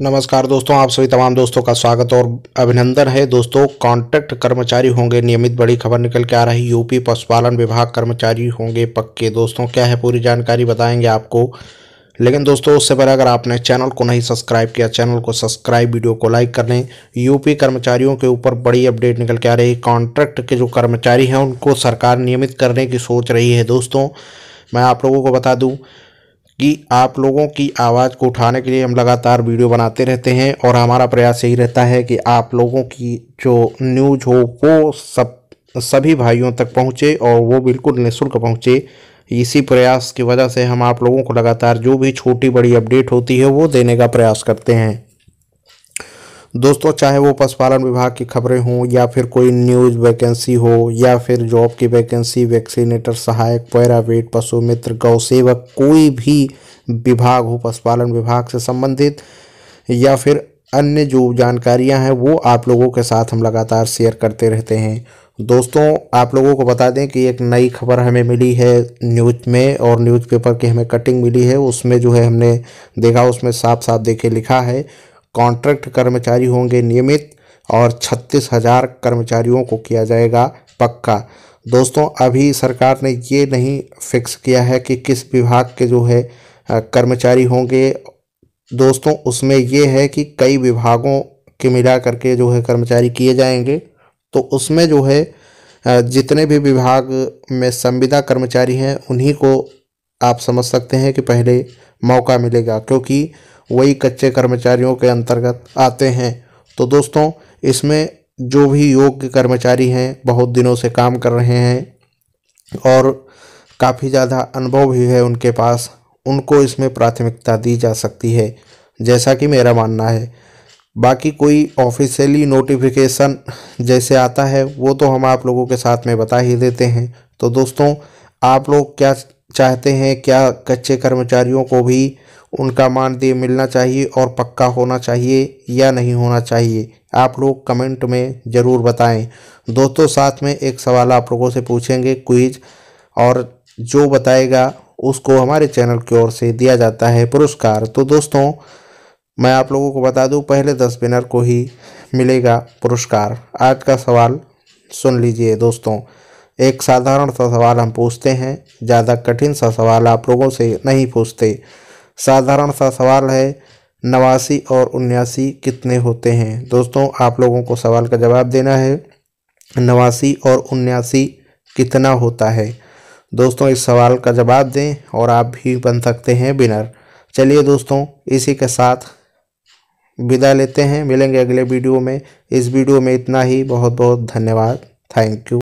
नमस्कार दोस्तों आप सभी तमाम दोस्तों का स्वागत और अभिनंदन है दोस्तों कॉन्ट्रैक्ट कर्मचारी होंगे नियमित बड़ी खबर निकल के आ रही यूपी पशुपालन विभाग कर्मचारी होंगे पक्के दोस्तों क्या है पूरी जानकारी बताएंगे आपको लेकिन दोस्तों उससे पहले अगर आपने चैनल को नहीं सब्सक्राइब किया चैनल को सब्सक्राइब वीडियो को लाइक कर लें यूपी कर्मचारियों के ऊपर बड़ी अपडेट निकल के आ रही कॉन्ट्रैक्ट के जो कर्मचारी हैं उनको सरकार नियमित करने की सोच रही है दोस्तों मैं आप लोगों को बता दूं कि आप लोगों की आवाज़ को उठाने के लिए हम लगातार वीडियो बनाते रहते हैं और हमारा प्रयास यही रहता है कि आप लोगों की जो न्यूज हो वो सब सभी भाइयों तक पहुँचे और वो बिल्कुल निःशुल्क पहुँचे इसी प्रयास की वजह से हम आप लोगों को लगातार जो भी छोटी बड़ी अपडेट होती है वो देने का प्रयास करते हैं दोस्तों चाहे वो पशुपालन विभाग की खबरें हों या फिर कोई न्यूज वैकेंसी हो या फिर जॉब की वैकेंसी वैक्सीनेटर सहायक पैरावेट पशु मित्र गौ सेवक कोई भी विभाग हो पशुपालन विभाग से संबंधित या फिर अन्य जो जानकारियां हैं वो आप लोगों के साथ हम लगातार शेयर करते रहते हैं दोस्तों आप लोगों को बता दें कि एक नई खबर हमें मिली है न्यूज में और न्यूज़पेपर की हमें कटिंग मिली है उसमें जो है हमने देखा उसमें साफ साफ देखे लिखा है कॉन्ट्रैक्ट कर्मचारी होंगे नियमित और छत्तीस हजार कर्मचारियों को किया जाएगा पक्का दोस्तों अभी सरकार ने ये नहीं फिक्स किया है कि किस विभाग के जो है कर्मचारी होंगे दोस्तों उसमें ये है कि कई विभागों के मिला करके जो है कर्मचारी किए जाएंगे तो उसमें जो है जितने भी विभाग में संविदा कर्मचारी हैं उन्हीं को आप समझ सकते हैं कि पहले मौका मिलेगा क्योंकि वही कच्चे कर्मचारियों के अंतर्गत आते हैं तो दोस्तों इसमें जो भी योग्य कर्मचारी हैं बहुत दिनों से काम कर रहे हैं और काफ़ी ज़्यादा अनुभव भी है उनके पास उनको इसमें प्राथमिकता दी जा सकती है जैसा कि मेरा मानना है बाकी कोई ऑफिशियली नोटिफिकेशन जैसे आता है वो तो हम आप लोगों के साथ में बता ही देते हैं तो दोस्तों आप लोग क्या चाहते हैं क्या कच्चे कर्मचारियों को भी उनका मानदेय मिलना चाहिए और पक्का होना चाहिए या नहीं होना चाहिए आप लोग कमेंट में ज़रूर बताएं दोस्तों साथ में एक सवाल आप लोगों से पूछेंगे क्विज और जो बताएगा उसको हमारे चैनल की ओर से दिया जाता है पुरस्कार तो दोस्तों मैं आप लोगों को बता दूं पहले दस विनर को ही मिलेगा पुरस्कार आज का सवाल सुन लीजिए दोस्तों एक साधारण सा सवाल हम पूछते हैं ज़्यादा कठिन सा सवाल आप लोगों से नहीं पूछते साधारण सा सवाल है नवासी और उन्यासी कितने होते हैं दोस्तों आप लोगों को सवाल का जवाब देना है नवासी और उन्यासी कितना होता है दोस्तों इस सवाल का जवाब दें और आप भी बन सकते हैं विनर चलिए दोस्तों इसी के साथ विदा लेते हैं मिलेंगे अगले वीडियो में इस वीडियो में इतना ही बहुत बहुत धन्यवाद थैंक यू